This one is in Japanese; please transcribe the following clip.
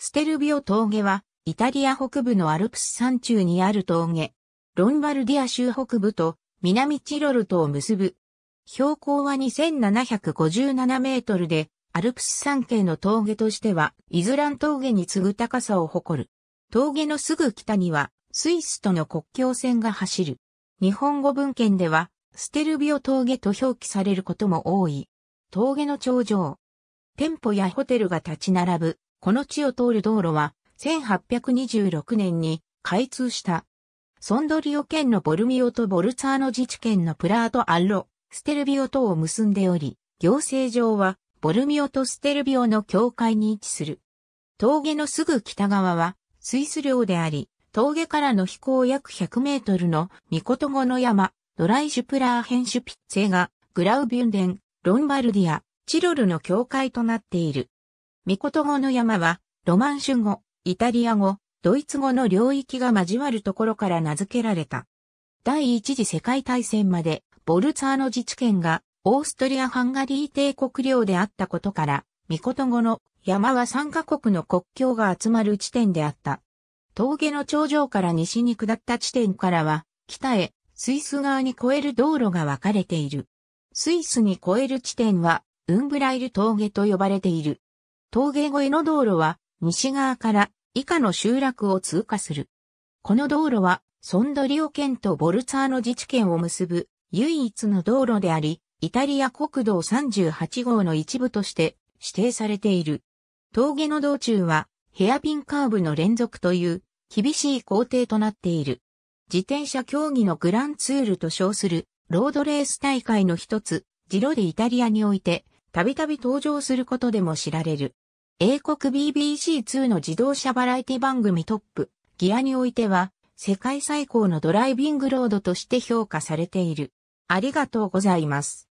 ステルビオ峠は、イタリア北部のアルプス山中にある峠。ロンバルディア州北部と南チロルとを結ぶ。標高は2757メートルで、アルプス山系の峠としては、イズラン峠に次ぐ高さを誇る。峠のすぐ北には、スイスとの国境線が走る。日本語文献では、ステルビオ峠と表記されることも多い。峠の頂上。店舗やホテルが立ち並ぶこの地を通る道路は、1826年に開通した。ソンドリオ県のボルミオとボルツァーノ自治県のプラート・アッロ、ステルビオとを結んでおり、行政上は、ボルミオとステルビオの境界に位置する。峠のすぐ北側は、スイス領であり、峠からの飛行約100メートルのミコトゴの山、ドライシュプラーヘンシュピッツェが、グラウビュンデン、ロンバルディア、チロルの境界となっている。ミコト語の山は、ロマンシュ語、イタリア語、ドイツ語の領域が交わるところから名付けられた。第一次世界大戦まで、ボルツァーの自治権が、オーストリア・ハンガリー帝国領であったことから、ミコト語の山は3カ国の国境が集まる地点であった。峠の頂上から西に下った地点からは、北へ、スイス側に越える道路が分かれている。スイスに越える地点は、ウンブライル峠と呼ばれている。峠越えの道路は西側から以下の集落を通過する。この道路はソンドリオ県とボルツァーノ自治県を結ぶ唯一の道路であり、イタリア国道38号の一部として指定されている。峠の道中はヘアピンカーブの連続という厳しい工程となっている。自転車競技のグランツールと称するロードレース大会の一つ、ジロでイタリアにおいてたびたび登場することでも知られる。英国 BBC2 の自動車バラエティ番組トップ、ギアにおいては、世界最高のドライビングロードとして評価されている。ありがとうございます。